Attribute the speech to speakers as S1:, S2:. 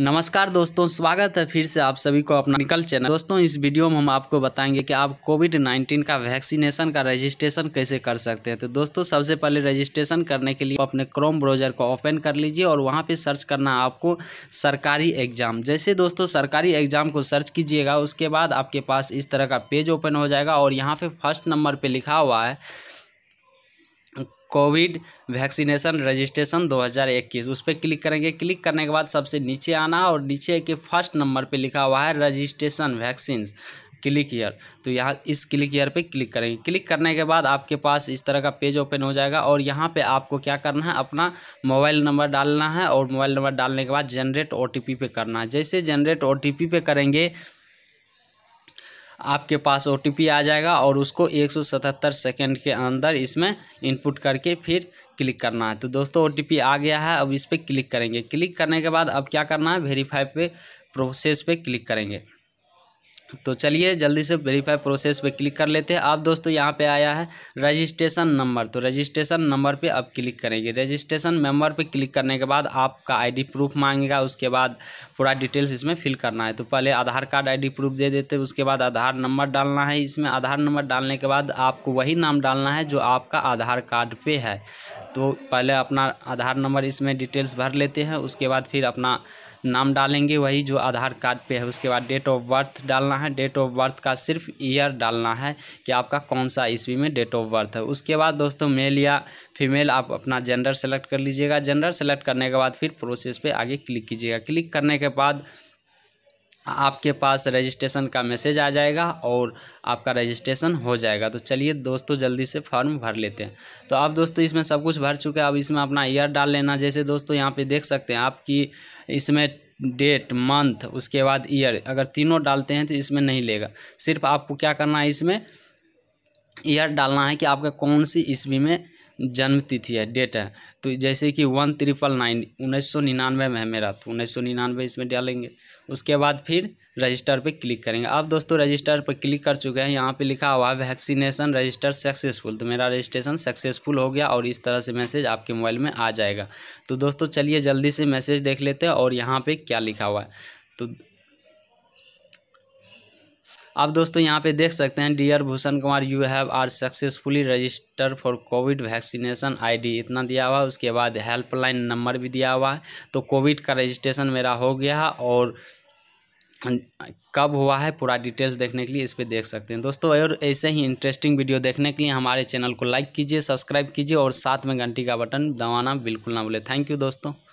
S1: नमस्कार दोस्तों स्वागत है फिर से आप सभी को अपना निकल चैनल दोस्तों इस वीडियो में हम आपको बताएंगे कि आप कोविड 19 का वैक्सीनेशन का रजिस्ट्रेशन कैसे कर सकते हैं तो दोस्तों सबसे पहले रजिस्ट्रेशन करने के लिए अपने क्रोम ब्राउजर को ओपन कर लीजिए और वहां पे सर्च करना आपको सरकारी एग्जाम जैसे दोस्तों सरकारी एग्जाम को सर्च कीजिएगा उसके बाद आपके पास इस तरह का पेज ओपन हो जाएगा और यहाँ पर फर्स्ट नंबर पर लिखा हुआ है कोविड वैक्सीनेशन रजिस्ट्रेशन 2021 उस पर क्लिक करेंगे क्लिक करने के बाद सबसे नीचे आना और नीचे के फर्स्ट नंबर पे लिखा हुआ है रजिस्ट्रेशन वैक्सीन क्लिक ईयर तो यहाँ इस क्लिक ईयर पे क्लिक करेंगे क्लिक करने के बाद आपके पास इस तरह का पेज ओपन हो जाएगा और यहाँ पे आपको क्या करना है अपना मोबाइल नंबर डालना है और मोबाइल नंबर डालने के बाद जनरेट ओ पे करना है जैसे जनरेट ओ पे करेंगे आपके पास ओ आ जाएगा और उसको 177 सेकंड के अंदर इसमें इनपुट करके फिर क्लिक करना है तो दोस्तों ओ आ गया है अब इस पर क्लिक करेंगे क्लिक करने के बाद अब क्या करना है वेरीफाई पे प्रोसेस पे क्लिक करेंगे तो चलिए जल्दी से वेरीफाई प्रोसेस पे क्लिक कर लेते हैं आप दोस्तों यहाँ पे आया है रजिस्ट्रेशन नंबर तो रजिस्ट्रेशन नंबर पे आप क्लिक करेंगे रजिस्ट्रेशन नंबर पे क्लिक करने के बाद आपका आईडी प्रूफ मांगेगा उसके बाद पूरा डिटेल्स इसमें फिल करना है तो पहले आधार कार्ड आईडी प्रूफ दे देते हैं उसके बाद आधार नंबर डालना है इसमें आधार नंबर डालने के बाद आपको वही नाम डालना है जो आपका आधार कार्ड पर है तो पहले अपना आधार नंबर इसमें डिटेल्स भर लेते हैं उसके बाद फिर अपना नाम डालेंगे वही जो आधार कार्ड पे है उसके बाद डेट ऑफ बर्थ डालना है डेट ऑफ बर्थ का सिर्फ ईयर डालना है कि आपका कौन सा ईस्वी में डेट ऑफ बर्थ है उसके बाद दोस्तों मेल या फीमेल आप अपना जेंडर सेलेक्ट कर लीजिएगा जेंडर सेलेक्ट करने के बाद फिर प्रोसेस पे आगे क्लिक कीजिएगा क्लिक करने के बाद आपके पास रजिस्ट्रेशन का मैसेज आ जाएगा और आपका रजिस्ट्रेशन हो जाएगा तो चलिए दोस्तों जल्दी से फॉर्म भर लेते हैं तो आप दोस्तों इसमें सब कुछ भर चुके हैं अब इसमें अपना ईयर डाल लेना जैसे दोस्तों यहाँ पे देख सकते हैं आपकी इसमें डेट मंथ उसके बाद ईयर अगर तीनों डालते हैं तो इसमें नहीं लेगा सिर्फ आपको क्या करना है इसमें ईयर डालना है कि आपका कौन सी ईस्वी में जन्म तिथि है डेट है तो जैसे कि वन ट्रिपल नाइन उन्नीस सौ निन्यानवे में है मेरा तो उन्नीस सौ निन्यानवे इसमें डालेंगे उसके बाद फिर रजिस्टर पे क्लिक करेंगे अब दोस्तों रजिस्टर पर क्लिक कर चुके हैं यहाँ पे लिखा हुआ है वैक्सीनेशन रजिस्टर सक्सेसफुल तो मेरा रजिस्ट्रेशन सक्सेसफुल हो गया और इस तरह से मैसेज आपके मोबाइल में आ जाएगा तो दोस्तों चलिए जल्दी से मैसेज देख लेते हैं और यहाँ पर क्या लिखा हुआ है तो अब दोस्तों यहाँ पे देख सकते हैं dear Bhushan Kumar you have are successfully register for COVID vaccination ID इतना दिया हुआ उसके बाद हेल्पलाइन नंबर भी दिया हुआ है तो कोविड का रजिस्ट्रेशन मेरा हो गया और कब हुआ है पूरा डिटेल्स देखने के लिए इस पर देख सकते हैं दोस्तों और ऐसे ही इंटरेस्टिंग वीडियो देखने के लिए हमारे चैनल को लाइक कीजिए सब्सक्राइब कीजिए और साथ में घंटी का बटन दबाना बिल्कुल ना भूले थैंक यू दोस्तों